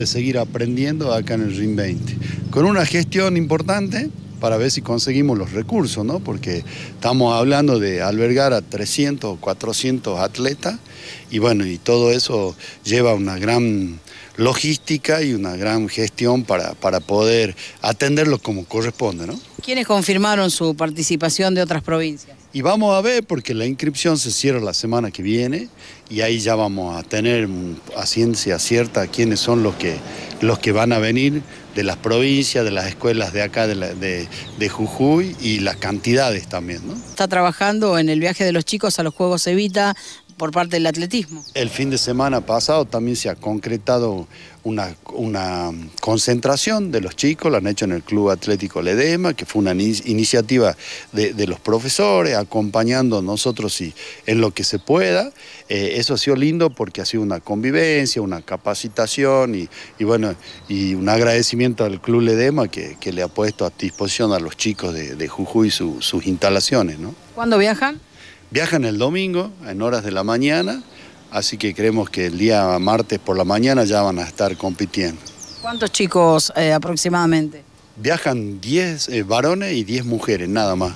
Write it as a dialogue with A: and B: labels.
A: de seguir aprendiendo acá en el rim 20. Con una gestión importante para ver si conseguimos los recursos, ¿no? Porque estamos hablando de albergar a 300 o 400 atletas y bueno, y todo eso lleva una gran logística y una gran gestión para, para poder atenderlos como corresponde, ¿no? ¿Quiénes confirmaron su participación de otras provincias? Y vamos a ver, porque la inscripción se cierra la semana que viene y ahí ya vamos a tener a ciencia cierta quiénes son los que, los que van a venir de las provincias, de las escuelas de acá, de, de, de Jujuy y las cantidades también. ¿no?
B: Está trabajando en el viaje de los chicos a los Juegos Evita, por parte del atletismo.
A: El fin de semana pasado también se ha concretado una, una concentración de los chicos, lo han hecho en el Club Atlético Ledema, que fue una iniciativa de, los profesores, acompañando nosotros y en lo que se pueda. Eh, eso ha sido lindo porque ha sido una convivencia, una capacitación y, bueno, y un agradecimiento al Club Ledema que, le ha puesto a disposición a los chicos de, Jujuy sus instalaciones.
C: ¿Cuándo viajan?
A: Viajan el domingo en horas de la mañana, así que creemos que el día martes por la mañana ya van a estar compitiendo.
B: ¿Cuántos chicos eh, aproximadamente?
A: Viajan 10 eh, varones y 10 mujeres, nada más.